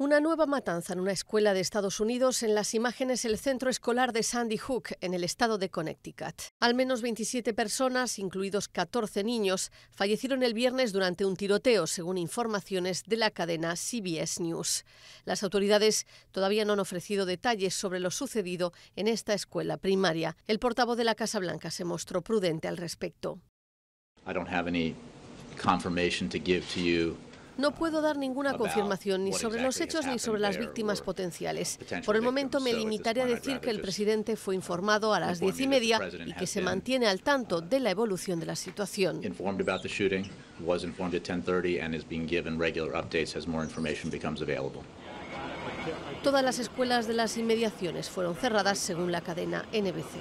Una nueva matanza en una escuela de Estados Unidos, en las imágenes el centro escolar de Sandy Hook, en el estado de Connecticut. Al menos 27 personas, incluidos 14 niños, fallecieron el viernes durante un tiroteo, según informaciones de la cadena CBS News. Las autoridades todavía no han ofrecido detalles sobre lo sucedido en esta escuela primaria. El portavoz de la Casa Blanca se mostró prudente al respecto. No puedo dar ninguna confirmación ni sobre los hechos ni sobre las víctimas potenciales. Por el momento me limitaré a decir que el presidente fue informado a las diez y media y que se mantiene al tanto de la evolución de la situación. Todas las escuelas de las inmediaciones fueron cerradas según la cadena NBC.